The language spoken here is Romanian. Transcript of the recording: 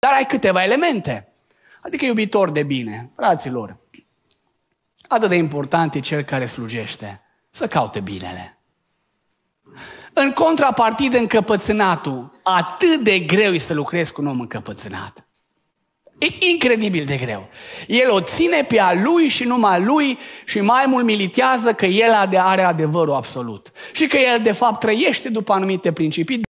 Dar ai câteva elemente. Adică iubitor de bine, fraților. Atât de important e cel care slujește. Să caute binele. În contrapartid încăpățânatul, atât de greu e să lucrezi cu un om încăpățânat. E incredibil de greu. El o ține pe a lui și numai lui și mai mult militează că el are adevărul absolut. Și că el de fapt trăiește după anumite principii.